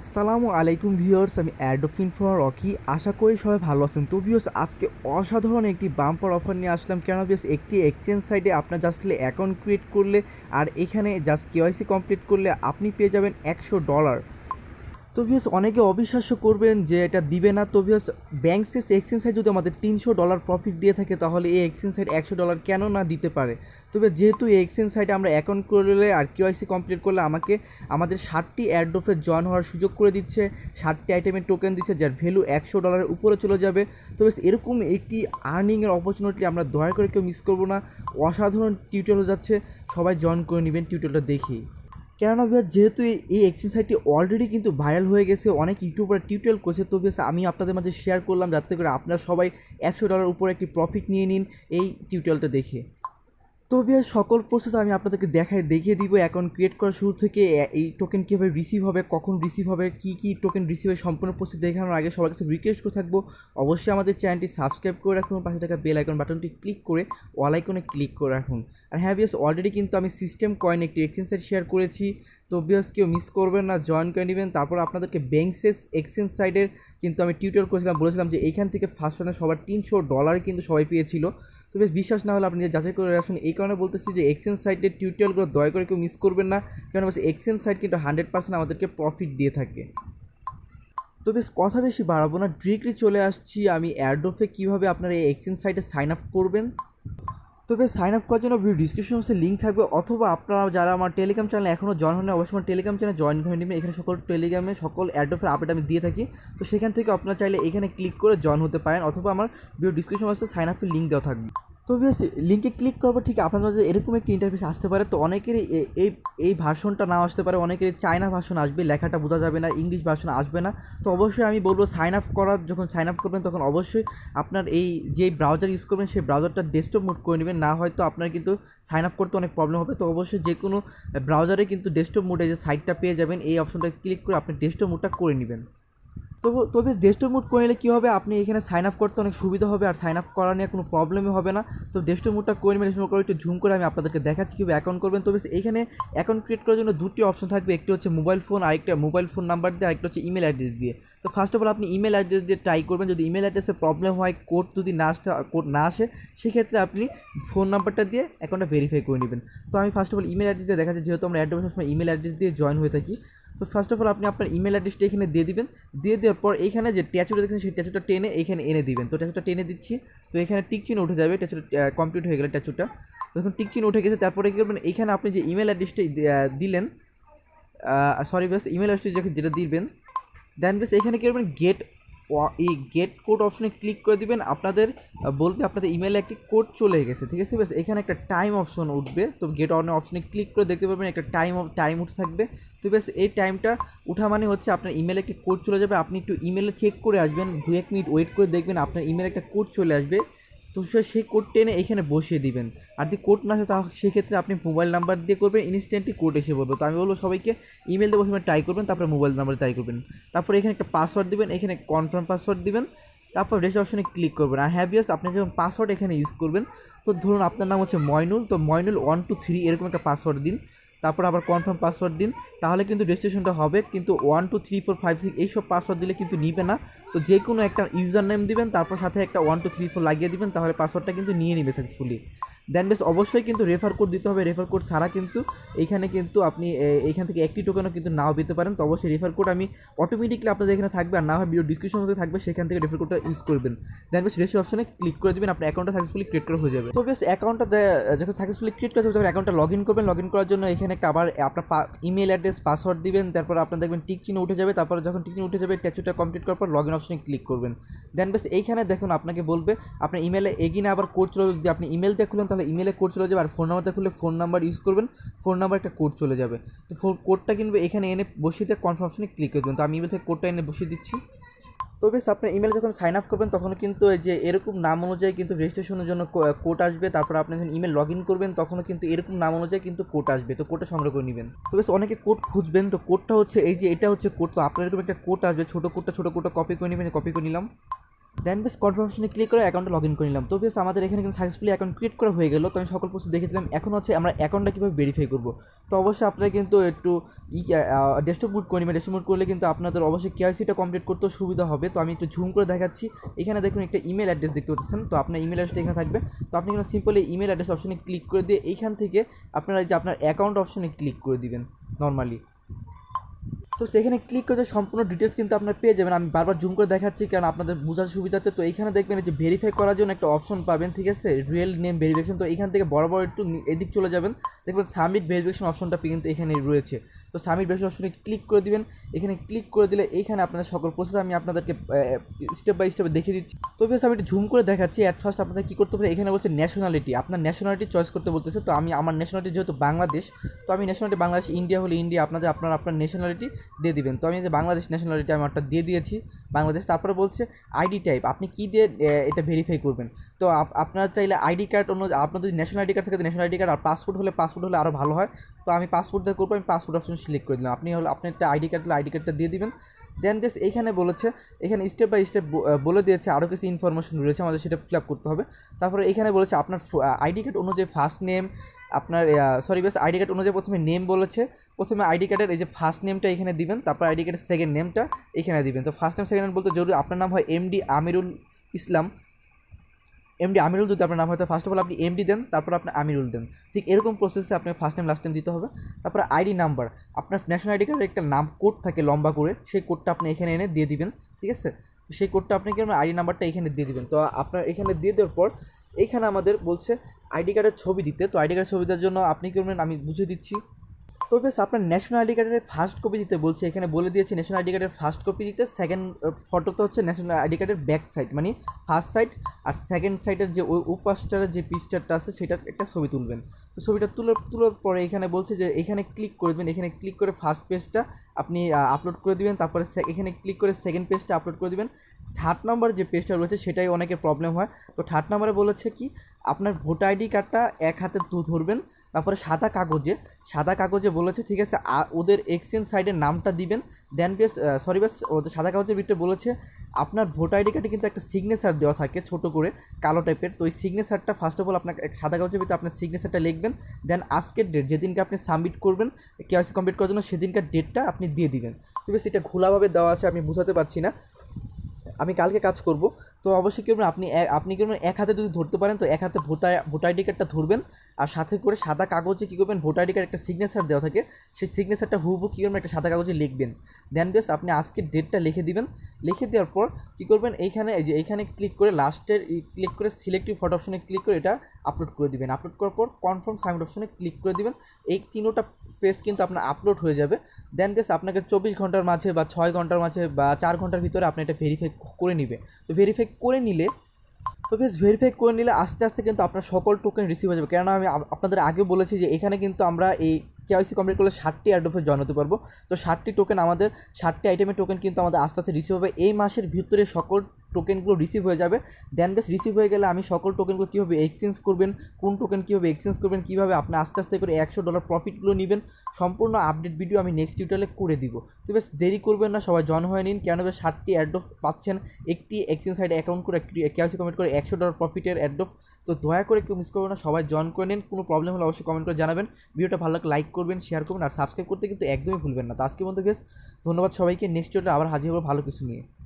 আসসালামু আলাইকুম ভিউয়ার্স আমি অ্যাডোফিন ফ্রম রকি আশা করি সবাই ভালো আছেন তো ভিউয়ার্স আজকে অসাধারণ একটি বাম্পার অফার নিয়ে আসলাম কেন ভিউয়ার্স একটি এক্সচেঞ্জ সাইটে আপনার জাস্ট অ্যাকাউন্ট ক্রিয়েট করলে আর এখানে জাস্ট কেওয়াইসি কমপ্লিট করলে আপনি পেয়ে যাবেন একশো ডলার তো ভিউস অনেকে অবিশ্বাস্য করবেন যে এটা দিবে না তো ভিউস ব্যাঙ্ক শেষ এক্সচেঞ্জ সাইড যদি আমাদের তিনশো ডলার প্রফিট দিয়ে থাকে তাহলে এই এক্সচেঞ্জ সাইড একশো ডলার কেন না দিতে পারে তবে যেহেতু এই এক্সচেঞ্জ সাইটে আমরা অ্যাকাউন্ট করলে আর কেওয়াইসি কমপ্লিট করলে আমাকে আমাদের ষাটটি অ্যাডোফে জয়েন হওয়ার সুযোগ করে দিচ্ছে ষাটটি আইটেমের টোকেন দিচ্ছে যার ভ্যালু একশো ডলারের উপরে চলে যাবে তবে এরকম একটি আর্নিংয়ের অপরচুনিটি আমরা দয়া করে কেউ মিস করবো না অসাধারণ টিউটোরিয়াল যাচ্ছে সবাই জয়েন করে নেবেন টিউটোরিয়ালটা দেখি কেননা বিয়ার যেহেতু এই এক্সারসাইজটি অলরেডি কিন্তু ভাইরাল হয়ে গেছে অনেক ইউটিউবার টিউটোরিয়াল করছে তো বেশ আমি আপনাদের মাঝে শেয়ার করলাম যাতে করে আপনারা সবাই একশো ডলার উপরে একটি প্রফিট নিয়ে নিন এই টিউটোরিয়ালটা দেখে তবে সকল প্রসেস আমি আপনাদেরকে দেখায় দেখিয়ে দিব অ্যাকাউন্ট ক্রিয়েট করার শুরু থেকে এই টোকেন কীভাবে রিসিভ হবে কখন রিসিভ হবে কি কি টোকেন রিসিভ হবে সম্পূর্ণ প্রসেস দেখানোর আগে সবার কাছে রিকোয়েস্ট করে থাকবো অবশ্যই আমাদের চ্যানেলটি সাবস্ক্রাইব করে রাখুন পাশে থাকা বেল আইকন বাটনটি ক্লিক করে অল আইকনে ক্লিক করে রাখুন আর হ্যাঁ বিয়াস অলরেডি কিন্তু আমি সিস্টেম কয়েন একটি এক্সচেঞ্জ সাইট শেয়ার করেছি তো বিয়াস কেউ মিস করবেন না জয়েন করে নেবেন তারপর আপনাদেরকে ব্যাংকসেস এক্সচেঞ্জ সাইটের কিন্তু আমি টিউটোরিয়াল করেছিলাম বলেছিলাম যে এইখান থেকে ফার্স্ট রানে সবার তিনশো ডলার কিন্তু সবাই পেয়েছিল তো বেশ বিশ্বাস না হলে আপনি যাচাই করে আসুন এই কারণে বলতেছি যে এক্সচেঞ্জ সাইটের টিউটোরিয়ালগুলো দয়া করে কেউ মিস করবেন না কেন বেশ এক্সচেঞ্জ সাইট কিন্তু হান্ড্রেড পার্সেন্ট আমাদেরকে প্রফিট দিয়ে থাকে তো বেশ কথা বেশি বাড়াবো না ডিরেক্টলি চলে আসছি আমি অ্যাডোফে কীভাবে আপনারা এই এক্সচেঞ্জ সাইটে সাইন আপ করবেন তো সাইন আপ করার জন্য ভিডিও ডিসক্রিপশন বক্সে লিঙ্ক থাকবে অথবা আপনারা যারা আমার টেলিগ্রাম চ্যানেল এখনও জয়েন হন অবশ্যই আমার টেলিগ্রাম চ্যানেল জয়েন করে নেবেন এখানে সকল টেলিগ্রামে সকল অ্যাড্রেসের আপডেট আমি দিয়ে থাকি তো সেখান থেকে আপনারা চাইলে এখানে ক্লিক করে জয়েন হতে পারেন অথবা আমার ভিডিও ডিসক্রিপশন বক্সে সাইন আপের লিঙ্ক দেওয়া থাকবে তো বিএস লিঙ্কে ক্লিক করবো ঠিক আপনার মধ্যে এরকম একটি ইন্টারফেস আসতে পারে তো অনেকের এই এই ভার্সনটা নাও আসতে পারে অনেকের চায়না ভার্সন আসবে লেখাটা বোঝা যাবে না ইংলিশ ভার্সন আসবে না তো অবশ্যই আমি বলবো সাইন আপ করার যখন সাইন আপ করবেন তখন অবশ্যই আপনার এই যে ব্রাউজার ইউজ করবেন সেই ব্রাউজারটা ডেস্কটপ মোড করে নেবেন না হয়তো আপনার কিন্তু সাইন আপ করতে অনেক প্রবলেম হবে তো অবশ্যই যে কোনো ব্রাউজারে কিন্তু ডেস্কটপ মোডে যে সাইটটা পেয়ে যাবেন এই অপশনটা ক্লিক করে আপনি ডেস্কটপ মোডটা করে নেবেন তবু তবে ডেস্টো মুড করে নিলে কী হবে আপনি এখানে সাইন আপ করতে অনেক সুবিধা হবে আর সাইন আপ করা নিয়ে কোনো প্রবলেমই হবে না তো ডেস্টো মুডটা করে নিলে ডেস্টো করে একটু ঝুম করে আমি আপনাদেরকে দেখাচ্ছি কীভাবে অ্যাকাউন্ট করবেন তবে এখানে অ্যাকাউন্ট ক্রিয়েট করার জন্য দুটি অপশন থাকবে একটি হচ্ছে মোবাইল ফোন আরেকটা মোবাইল ফোন নাম্বার দিয়ে আরেকটা হচ্ছে ইমেল অ্যাড্রেস দিয়ে তো ফার্স্ট অফ অল আপনি ইমেল অ্যাড্রেস দিয়ে ট্রাই করবেন যদি ইমেল অ্যাড্রেসে প্রবলেম হয় কোড যদি না আসতে কোড না আসে সেক্ষেত্রে আপনি ফোন নাম্বারটা দিয়ে অ্যাকাউন্টটা ভেরিফাই করে নেবেন তো আমি first of all email address দিয়ে দেখাচ্ছি যেহেতু আমরা অ্যাড্রেস সময় ইমেল অ্যাড্রেস দিয়ে জয়েন হয়ে থাকি তো ফার্স্ট অফ অল আপনি আপনার ইমেল অ্যাড্রেসটা এখানে দিয়ে দিবেন দিয়ে দেওয়ার পর এখানে যে ট্যাচুটা দেখছেন সেই ট্যাচুটা টেনে এখানে এনে দিবেন তো ট্যাচুটা টেনে দিচ্ছি তো এখানে টিক উঠে যাবে ট্যাচুটা কমপ্লিট হয়ে গেলে ট্যাচুটা যখন টিক উঠে গেছে তারপরে কী করবেন এইখানে আপনি যে ইমেল অ্যাড্রেসটা দিলেন সরি বেশ ইমেল অ্যাড্রেস যখন যেটা দিবেন দেন বেস এখানে কী করবেন গেট এই গেট কোড অপশনে ক্লিক করে দিবেন আপনাদের বলবে আপনাদের ইমেলে একটি কোড চলে গেছে ঠিক আছে বেশ এখানে একটা টাইম অপশন উঠবে তো গেট অন অপশনে ক্লিক করে দেখতে পারবেন একটা টাইম টাইম উঠে থাকবে তো বেশ এই টাইমটা ওঠা মানে হচ্ছে আপনার ইমেলে একটি কোড চলে যাবে আপনি একটু ইমেলে চেক করে আসবেন দু এক মিনিট ওয়েট করে দেখবেন আপনার ইমেলে একটা কোড চলে আসবে তো সেই কোড টেনে এখানে বসিয়ে দিবেন আর যদি কোড না আসে তা সেক্ষেত্রে আপনি মোবাইল নাম্বার দিয়ে করবেন ইনস্ট্যান্টলি কোড এসে বলবো তো আমি বলবো সবাইকে ইমেল দিয়ে বসে ট্রাই করবেন তারপরে মোবাইল নাম্বার ট্রাই করবেন তারপর এখানে একটা পাসওয়ার্ড দেবেন এখানে কনফার্ম পাসওয়ার্ড দেবেন তারপর রেস অপশনে ক্লিক করবেন আর ইয়ার্স হ্যাঁ আপনি যখন পাসওয়ার্ড এখানে ইউজ করবেন তো ধরুন আপনার নাম হচ্ছে ময়নুল তো ময়নুল ওয়ান টু থ্রি এরকম একটা পাসওয়ার্ড দিন তারপর আবার কনফার্ম পাসওয়ার্ড দিন তাহলে কিন্তু রেজিস্ট্রেশনটা হবে কিন্তু one two three four five six এইসব পাসওয়ার্ড দিলে কিন্তু নিবে না তো যে কোনো একটা ইউজার নেম দিবেন তারপর সাথে একটা ওয়ান টু থ্রি ফোর লাগিয়ে দিবেন তাহলে পাসওয়ার্ডটা কিন্তু নিয়ে নিবে সাকসেসফুলি দেন বেশ অবশ্যই কিন্তু রেফার কোড দিতে হবে রেফার কোড ছাড়া কিন্তু এইখানে কিন্তু আপনি এইখান থেকে একটি টোকেনও কিন্তু নাও পেতে পারেন তো অবশ্যই রেফার কোড আমি অটোমেটিকলি আপনাদের এখানে থাকবে আর না হয় ভিডিও ডিসক্রিপশন মধ্যে থাকবে সেখান থেকে রেফার কোডটা ইউজ করবেন দেন বেশ রেসি অপশনে ক্লিক করে দেবেন আপনার অ্যাকাউন্টটা সাকসেসফুলি ক্রিয়েট করা হয়ে যাবে তো বেশ অ্যাকাউন্টটা যখন সাকসেসফুলি ক্রিয়েট করা যাবে তখন অ্যাকাউন্টটা লগ ইন করবেন লগ ইন করার জন্য এখানে একটা আবার আপনার ইমেল অ্যাড্রেস পাসওয়ার্ড দিবেন তারপর আপনার দেখবেন টিক চিহ্ন উঠে যাবে তারপর যখন টিক চিহ্ন উঠে যাবে ট্যাচুটা কমপ্লিট করার পর লগ ইন অপশনে ক্লিক করবেন দেন বেশ এইখানে দেখুন আপনাকে বলবে আপনার ইমেলে এগিয়ে আবার কোড চলে যদি আপনি ইমেল দেখুন তাহলে ইমেলে কোড চলে যাবে আর ফোন নাম্বারটা খুলে ফোন নাম্বার ইউজ করবেন ফোন নাম্বার একটা কোড চলে যাবে তো ফোন কোডটা কিনবে এখানে এনে বসিয়ে দিয়ে কনফার্মেশনে ক্লিক করে দেবেন তো আমি ইমেল থেকে কোডটা এনে বসিয়ে দিচ্ছি তো বেশ আপনার ইমেলে যখন সাইন আপ করবেন তখন কিন্তু যে এরকম নাম অনুযায়ী কিন্তু রেজিস্ট্রেশনের জন্য কোড আসবে তারপর আপনি যখন ইমেল লগ ইন করবেন তখনও কিন্তু এরকম নাম অনুযায়ী কিন্তু কোড আসবে তো কোডটা সংগ্রহ করে নেবেন তো বেশ অনেকে কোড খুঁজবেন তো কোডটা হচ্ছে এই যে এটা হচ্ছে কোড তো আপনার এরকম একটা কোড আসবে ছোটো কোডটা ছোটো কোডটা কপি করে নেবেন কপি করে নিলাম দেন বেশ কনফার্মেশনে ক্লিক করে অ্যাকাউন্টে লগ ইন করে নিলাম তো বেশ আমাদের এখানে কিন্তু সাকসেসফুলি অ্যাকাউন্ট ক্রিয়েট করা হয়ে গেলো তো আমি সকল পোস্ট দেখেছিলাম এখন হচ্ছে আমরা অ্যাকাউন্টটা কীভাবে ভেরিফাই করবো তো অবশ্যই আপনারা কিন্তু একটু ই ডেস্কটপ বুট করে নেবেন ডেস্কটপ বুট করলে কিন্তু আপনাদের অবশ্যই কেআইসিটা কমপ্লিট করতেও সুবিধা হবে তো আমি একটু ঝুম করে দেখাচ্ছি এখানে দেখুন একটা ইমেল অ্যাড্রেস দেখতে পাচ্ছেন তো আপনার ইমেল অ্যাড্রেসটা এখানে থাকবে তো আপনি কিন্তু সিম্পলি ইমেল অ্যাড্রেস অপশনে ক্লিক করে দিয়ে এইখান থেকে আপনারা যে আপনার অ্যাকাউন্ট অপশনে ক্লিক করে দিবেন নর্মালি তো সেখানে ক্লিক করে সম্পূর্ণ ডিটেলস কিন্তু আপনার পেয়ে যাবেন আমি বারবার জুম করে দেখাচ্ছি কারণ আপনাদের বোঝার সুবিধাতে তো এইখানে দেখবেন যে ভেরিফাই করার জন্য একটা অপশন পাবেন ঠিক আছে রিয়েল নেম ভেরিফিকেশন তো এখান থেকে বড় বড় একটু এদিক চলে যাবেন দেখবেন সাবমিট ভেরিফিকেশন অপশনটা কিন্তু এখানে রয়েছে তো সামির ব্যবসা অপশনে ক্লিক করে দিবেন এখানে ক্লিক করে দিলে এইখানে আপনাদের সকল প্রসেস আমি আপনাদেরকে স্টেপ বাই স্টেপ দেখিয়ে দিচ্ছি তো বেশ আমি একটু ঝুম করে দেখাচ্ছি অ্যাট ফার্স্ট আপনাদের কী করতে পারে এখানে বলছে ন্যাশনালিটি আপনার ন্যাশনালিটি চয়েস করতে বলতেছে তো আমি আমার ন্যাশনালিটি যেহেতু বাংলাদেশ তো আমি ন্যাশনালিটি বাংলাদেশ ইন্ডিয়া হলে ইন্ডিয়া আপনাদের আপনার আপনার ন্যাশনালিটি দিয়ে দিবেন তো আমি যে বাংলাদেশ ন্যাশনালিটি আমি একটা দিয়ে দিয়েছি বাংলাদেশ তারপরে বলছে আইডি টাইপ আপনি কী দিয়ে এটা ভেরিফাই করবেন তো আপনার চাইলে আইডি কার্ড অন্য আপনার যদি ন্যাশনাল আইডি কার্ড থাকে ন্যাশনাল আইডি কার্ড আর পাসপোর্ট হলে পাসপোর্ট হলে আরও ভালো হয় তো আমি পাসপোর্ট দিয়ে করবো আমি পাসপোর্ট অপশন সিলেক্ট করে দিলাম আপনি হলে আপনি একটা আইডি কার্ড হলে আইডি কার্ডটা দিয়ে দিবেন দেন গেস এইখানে বলেছে এখানে স্টেপ বাই স্টেপ বলে দিয়েছে আরও কিছু ইনফরমেশন রয়েছে আমাদের সেটা ফিল আপ করতে হবে তারপরে এখানে বলেছে আপনার আইডি কার্ড অনুযায়ী ফার্স্ট নেম আপনার সরি বেস আইডি কার্ড অনুযায়ী প্রথমে নেম বলেছে প্রথমে আইডি কার্ডের এই যে ফার্স্ট নেমটা এখানে দিবেন তারপর আইডি কার্ডের সেকেন্ড নেমটা এখানে দিবেন তো ফার্স্ট নেম সেকেন্ড নেম বলতে জরুরি আপনার নাম হয় এমডি আমিরুল ইসলাম এমডি আমিরুল যদি আপনার নাম হয় ফার্স্ট অফ অল আপনি এমডি দেন তারপর আপনি আমিরুল দেন ঠিক এরকম প্রসেসে আপনার ফার্স্ট নেম লাস্ট নেম দিতে হবে তারপর আইডি নাম্বার আপনার ন্যাশনাল আইডি কার্ডের একটা নাম কোড থাকে লম্বা করে সেই কোডটা আপনি এখানে এনে দিয়ে দিবেন ঠিক আছে সেই কোডটা আপনি কি আইডি নাম্বারটা এখানে দিয়ে দিবেন তো আপনার এখানে দিয়ে দেওয়ার পর এখানে আমাদের বলছে আইডি কার্ডের ছবি দিতে তো আইডি কার্ডের ছবি দেওয়ার জন্য আপনি কি আমি বুঝিয়ে দিচ্ছি তো আপনার ন্যাশনাল আইডি কার্ডের ফার্স্ট কপি দিতে বলছে এখানে বলে দিয়েছে ন্যাশনাল আইডি কার্ডের ফার্স্ট কপি দিতে সেকেন্ড ফটো তো হচ্ছে ন্যাশনাল আইডি কার্ডের ব্যাক সাইড মানে ফার্স্ট সাইড আর সেকেন্ড সাইডের যে ওই উপাসটার যে পিকচারটা আছে সেটার একটা ছবি তুলবেন তো ছবিটা তুলে তোলার পরে এখানে বলছে যে এখানে ক্লিক করে দেবেন এখানে ক্লিক করে ফার্স্ট পেজটা আপনি আপলোড করে দিবেন তারপরে এখানে ক্লিক করে সেকেন্ড পেজটা আপলোড করে দিবেন থার্ড নম্বরে যে পেজটা রয়েছে সেটাই অনেকের প্রবলেম হয় তো থার্ড নাম্বারে বলেছে কি আপনার ভোটার আইডি কার্ডটা এক হাতে ধরবেন তারপরে সাদা কাগজে সাদা কাগজে বলেছে ঠিক আছে ওদের এক্সচেঞ্জ সাইডের নামটা দিবেন দেন বেশ সরি বেশ ওদের সাদা কাগজের ভিতরে বলেছে আপনার ভোটার আইডি কার্ডে কিন্তু একটা সিগনেচার দেওয়া থাকে ছোট করে কালো টাইপের তো ওই সিগনেচারটা ফার্স্ট অফ অল আপনাকে সাদা কাগজের ভিতরে আপনার সিগনেচারটা লিখবেন দেন আজকের ডেট যেদিনকে আপনি সাবমিট করবেন কেওয়াইসি কমপ্লিট করার জন্য সেদিনকার ডেটটা আপনি দিয়ে দিবেন ঠিক আছে এটা খোলাভাবে দেওয়া আছে আমি বোঝাতে পারছি না আমি কালকে কাজ করব তো অবশ্যই করবেন আপনি আপনি করবেন এক হাতে যদি ধরতে পারেন তো এক হাতে ভোটার ভোটার আইডি কার্ডটা ধরবেন আর সাথে করে সাদা কাগজে কী করবেন ভোটার আইডি কার্ড একটা সিগনেচার দেওয়া থাকে সেই সিগনেচারটা হুবু কী করবেন একটা সাদা কাগজে লিখবেন দেন বেস আপনি আজকের ডেটটা লিখে দিবেন লিখে দেওয়ার পর কী করবেন এইখানে এই যে এইখানে ক্লিক করে লাস্টের ক্লিক করে সিলেক্টিভ ফটো অপশনে ক্লিক করে এটা আপলোড করে দিবেন আপলোড করার পর কনফার্ম সাবমিট অপশনে ক্লিক করে দিবেন এই তিনোটা পেজ কিন্তু আপনার আপলোড হয়ে যাবে দেন গেস আপনাকে চব্বিশ ঘন্টার মাঝে বা ছয় ঘন্টার মাঝে বা চার ঘন্টার ভিতরে আপনি এটা ভেরিফাই করে নেবে তো ভেরিফাই করে নিলে তো বেশ ভেরিফাই করে নিলে আস্তে আস্তে কিন্তু আপনার সকল টোকেন রিসিভ হয়ে যাবে কেননা আমি আপনাদের আগে বলেছি যে এখানে কিন্তু আমরা এই কেওয়াইসি কমপ্লিট করলে ষাটটি অ্যাড্রফে জানাতে পারবো তো ষাটটি টোকেন আমাদের ষাটটি আইটেমের টোকেন কিন্তু আমাদের আস্তে আস্তে রিসিভ হবে এই মাসের ভিতরে সকল টোকেনগুলো রিসিভ হয়ে যাবে দেন বেশ রিসিভ হয়ে গেলে আমি সকল টোকেনগুলো কীভাবে এক্সচেঞ্জ করবেন কোন টোকেন কীভাবে এক্সচেঞ্জ করবেন কীভাবে আপনি আস্তে আস্তে করে একশো ডলার প্রফিটগুলো নেবেন সম্পূর্ণ আপডেট ভিডিও আমি নেক্সট টিউটারে করে দিব তো বেশ দেরি করবেন না সবাই জন হয়ে নিন কেন বেশ ষাটটি অ্যাডোফ পাচ্ছেন একটি এক্সচেঞ্জ সাইডে অ্যাকাউন্ট করে একটি কেউসি কমেন্ট করে একশো ডলার প্রফিটের অ্যাডোফ তো দয়া করে কেউ মিস করবেন না সবাই জয়েন করে নিন কোনো প্রবলেম হলে অবশ্যই কমেন্ট করে জানাবেন ভিডিওটা ভালো লাগে লাইক করবেন শেয়ার করবেন আর সাবস্ক্রাইব করতে কিন্তু একদমই ভুলবেন না তো আজকে বন্ধু বেশ ধন্যবাদ সবাইকে নেক্সট টিউটারে আবার হাজির হবো ভালো কিছু নিয়ে